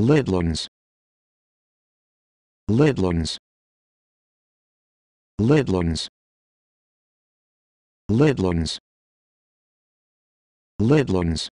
Lidlands Lidlands Lidlands Lidlands Lidlands